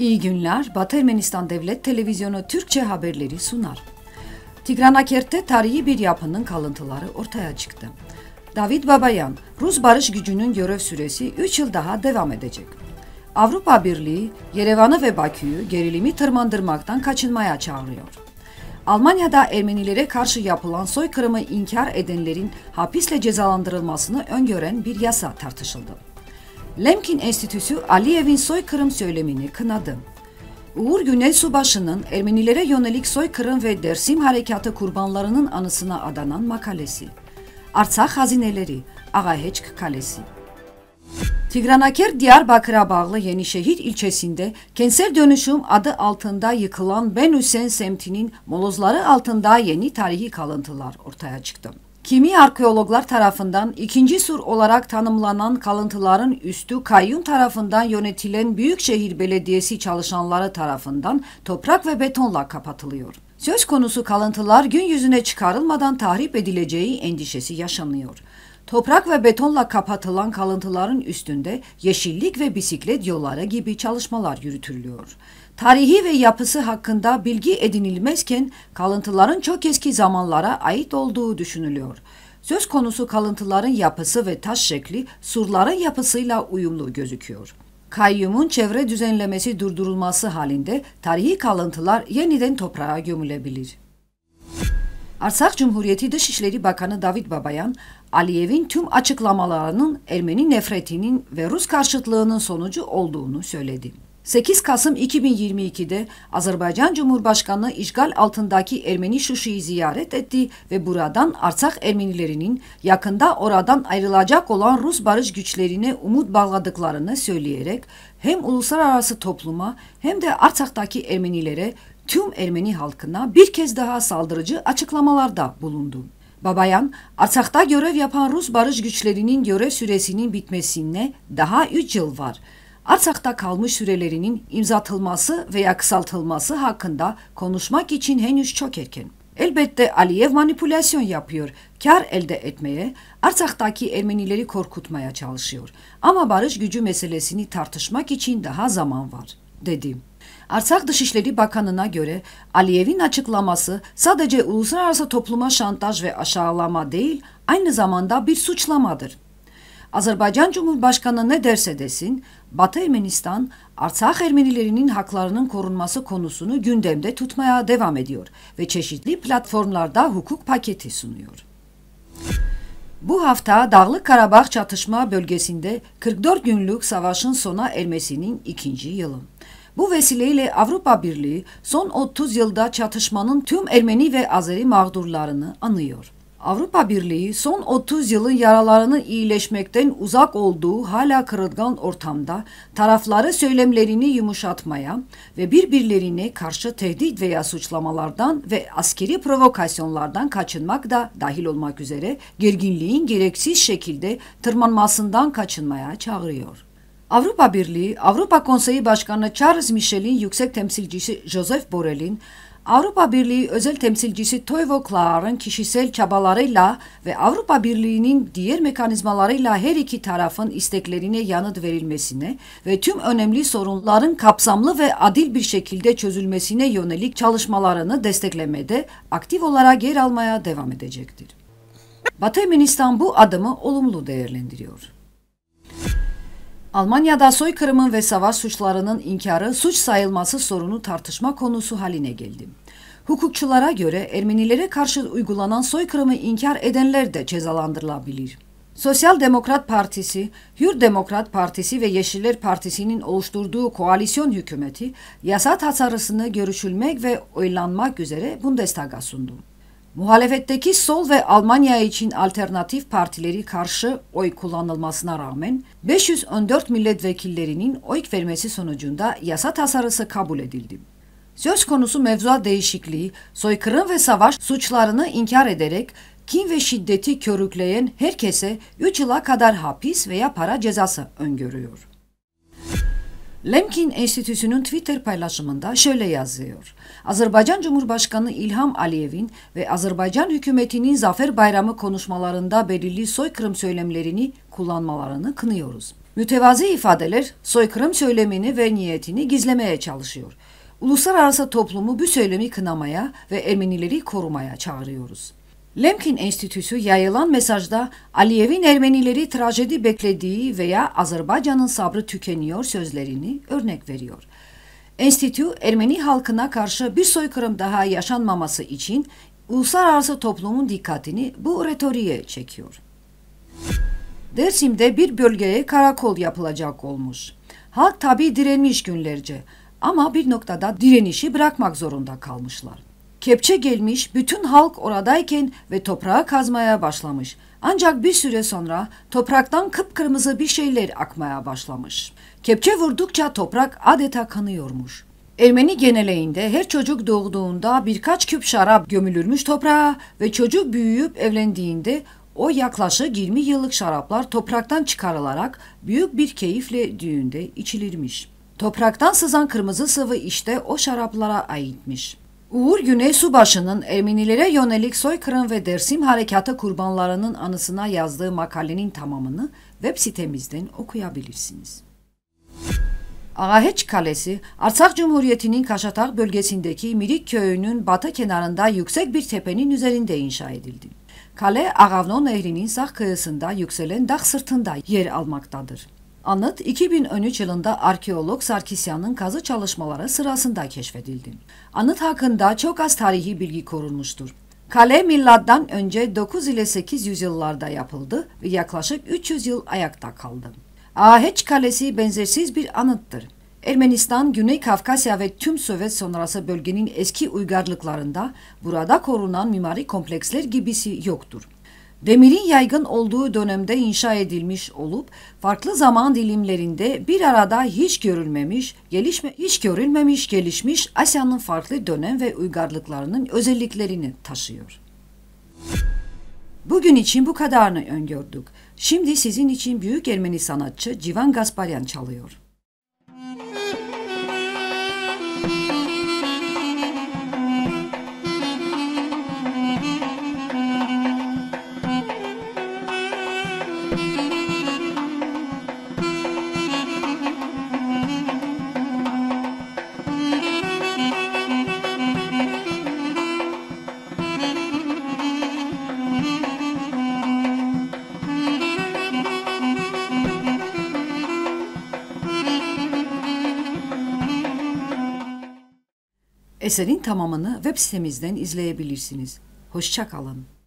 İyi günler. Batı Ermenistan Devlet Televizyonu Türkçe haberleri sunar. Tigranakert'te tarihi bir yapının kalıntıları ortaya çıktı. David Babayan, Rus barış gücünün görev süresi 3 yıl daha devam edecek. Avrupa Birliği, Yerevan'ı ve Bakü'yü gerilimi tırmandırmaktan kaçınmaya çağırıyor. Almanya'da Ermenilere karşı yapılan soykırımı inkar edenlerin hapisle cezalandırılmasını öngören bir yasa tartışıldı. Lemkin Enstitüsü Aliyev'in soykırım söylemini kınadı. Uğur Günel Subaşı'nın Ermenilere yönelik soykırım ve Dersim harekatı kurbanlarının anısına adanan makalesi. Artsakh hazineleri, Ağaheçk Kalesi. Tigranaker Diyarbakır'a bağlı Yenişehir ilçesinde kentsel dönüşüm adı altında yıkılan Ben Hüseyin semtinin molozları altında yeni tarihi kalıntılar ortaya çıktı. Kimi arkeologlar tarafından ikinci sur olarak tanımlanan kalıntıların üstü kayyum tarafından yönetilen Büyükşehir Belediyesi çalışanları tarafından toprak ve betonla kapatılıyor. Söz konusu kalıntılar gün yüzüne çıkarılmadan tahrip edileceği endişesi yaşanıyor. Toprak ve betonla kapatılan kalıntıların üstünde yeşillik ve bisiklet yolları gibi çalışmalar yürütülüyor. Tarihi ve yapısı hakkında bilgi edinilmezken kalıntıların çok eski zamanlara ait olduğu düşünülüyor. Söz konusu kalıntıların yapısı ve taş şekli surların yapısıyla uyumlu gözüküyor. Kayyum'un çevre düzenlemesi durdurulması halinde tarihi kalıntılar yeniden toprağa gömülebilir. Arsak Cumhuriyeti Dışişleri Bakanı David Babayan, Aliyev'in tüm açıklamalarının Ermeni nefretinin ve Rus karşıtlığının sonucu olduğunu söyledi. 8 Kasım 2022'de Azerbaycan Cumhurbaşkanı işgal altındaki Ermeni Şuşu'yu ziyaret etti ve buradan Arsak Ermenilerinin yakında oradan ayrılacak olan Rus barış güçlerine umut bağladıklarını söyleyerek hem uluslararası topluma hem de Arsak'taki Ermenilere tüm Ermeni halkına bir kez daha saldırıcı açıklamalarda bulundu. Babayan, Arsak'ta görev yapan Rus barış güçlerinin görev süresinin bitmesine daha 3 yıl var.'' Arsak'ta kalmış sürelerinin imzatılması veya kısaltılması hakkında konuşmak için henüz çok erken. Elbette Aliyev manipülasyon yapıyor, kar elde etmeye, Arsak'taki Ermenileri korkutmaya çalışıyor. Ama barış gücü meselesini tartışmak için daha zaman var, dedim. Arsak Dışişleri Bakanı'na göre Aliyev'in açıklaması sadece uluslararası topluma şantaj ve aşağılama değil, aynı zamanda bir suçlamadır. Azerbaycan Cumhurbaşkanı ne derse desin, Batı Ermenistan, Artsakh Ermenilerinin haklarının korunması konusunu gündemde tutmaya devam ediyor ve çeşitli platformlarda hukuk paketi sunuyor. Bu hafta Dağlık Karabağ çatışma bölgesinde 44 günlük savaşın sona ermesinin ikinci yılı. Bu vesileyle Avrupa Birliği son 30 yılda çatışmanın tüm Ermeni ve Azeri mağdurlarını anıyor. Avrupa Birliği son 30 yılın yaralarının iyileşmekten uzak olduğu hala kırılgan ortamda tarafları söylemlerini yumuşatmaya ve birbirlerini karşı tehdit veya suçlamalardan ve askeri provokasyonlardan kaçınmak da dahil olmak üzere gerginliğin gereksiz şekilde tırmanmasından kaçınmaya çağırıyor. Avrupa Birliği, Avrupa Konseyi Başkanı Charles Michel'in yüksek temsilcisi Joseph Borrell'in Avrupa Birliği özel temsilcisi Toivo Klar'ın kişisel çabalarıyla ve Avrupa Birliği'nin diğer mekanizmalarıyla her iki tarafın isteklerine yanıt verilmesine ve tüm önemli sorunların kapsamlı ve adil bir şekilde çözülmesine yönelik çalışmalarını desteklemede aktif olarak yer almaya devam edecektir. Batı Yunanistan bu adımı olumlu değerlendiriyor. Almanya'da soykırımın ve savaş suçlarının inkarı suç sayılması sorunu tartışma konusu haline geldi. Hukukçulara göre Ermenilere karşı uygulanan soykırımı inkar edenler de cezalandırılabilir. Sosyal Demokrat Partisi, Hür Demokrat Partisi ve Yeşiller Partisi'nin oluşturduğu koalisyon hükümeti yasa tasarısını görüşülmek ve oylanmak üzere Bundestag'a sundu. Muhalefetteki sol ve Almanya için alternatif partileri karşı oy kullanılmasına rağmen 514 milletvekillerinin oy vermesi sonucunda yasa tasarısı kabul edildi. Söz konusu mevzuat değişikliği, soykırım ve savaş suçlarını inkar ederek kin ve şiddeti körükleyen herkese 3 yıla kadar hapis veya para cezası öngörüyor. Lemkin Enstitüsü'nün Twitter paylaşımında şöyle yazıyor. Azerbaycan Cumhurbaşkanı İlham Aliyev'in ve Azerbaycan hükümetinin Zafer Bayramı konuşmalarında belirli soykırım söylemlerini kullanmalarını kınıyoruz. Mütevazi ifadeler soykırım söylemini ve niyetini gizlemeye çalışıyor. Uluslararası toplumu bu söylemi kınamaya ve Ermenileri korumaya çağırıyoruz. Lemkin Enstitüsü yayılan mesajda Aliyev'in Ermenileri trajedi beklediği veya Azerbaycan'ın sabrı tükeniyor sözlerini örnek veriyor. Enstitü Ermeni halkına karşı bir soykırım daha yaşanmaması için uluslararası toplumun dikkatini bu retoriğe çekiyor. Dersim'de bir bölgeye karakol yapılacak olmuş. Halk tabi direnmiş günlerce ama bir noktada direnişi bırakmak zorunda kalmışlar. Kepçe gelmiş, bütün halk oradayken ve toprağı kazmaya başlamış. Ancak bir süre sonra topraktan kıpkırmızı bir şeyler akmaya başlamış. Kepçe vurdukça toprak adeta kanıyormuş. Ermeni geneleğinde her çocuk doğduğunda birkaç küp şarap gömülürmüş toprağa ve çocuk büyüyüp evlendiğinde o yaklaşık 20 yıllık şaraplar topraktan çıkarılarak büyük bir keyifle düğünde içilirmiş. Topraktan sızan kırmızı sıvı işte o şaraplara aitmiş. Uğur Güney Subaşı'nın Ermenilere yönelik soykırım ve Dersim harekatı kurbanlarının anısına yazdığı makalenin tamamını web sitemizden okuyabilirsiniz. Ağaheç Kalesi, Arsak Cumhuriyeti'nin Kaşatak bölgesindeki Mirik köyünün batı kenarında yüksek bir tepenin üzerinde inşa edildi. Kale Agavno Nehri'nin sağ kıyısında yükselen dağ sırtında yer almaktadır. Anıt 2013 yılında arkeolog Sarkisyan'ın kazı çalışmaları sırasında keşfedildi. Anıt hakkında çok az tarihi bilgi korunmuştur. Kale milattan önce 9 ile 8 yüzyıllarda yapıldı ve yaklaşık 300 yıl ayakta kaldı. Aheç Kalesi benzersiz bir anıttır. Ermenistan, Güney Kafkasya ve tüm Sovyet sonrası bölgenin eski uygarlıklarında burada korunan mimari kompleksler gibisi yoktur. Demirin yaygın olduğu dönemde inşa edilmiş olup farklı zaman dilimlerinde bir arada hiç görülmemiş, gelişme, hiç görülmemiş gelişmiş Asya'nın farklı dönem ve uygarlıklarının özelliklerini taşıyor. Bugün için bu kadarını öngördük. Şimdi sizin için büyük Ermeni sanatçı Civan Gasparyan çalıyor. Eserin tamamını web sitemizden izleyebilirsiniz. Hoşçakalın.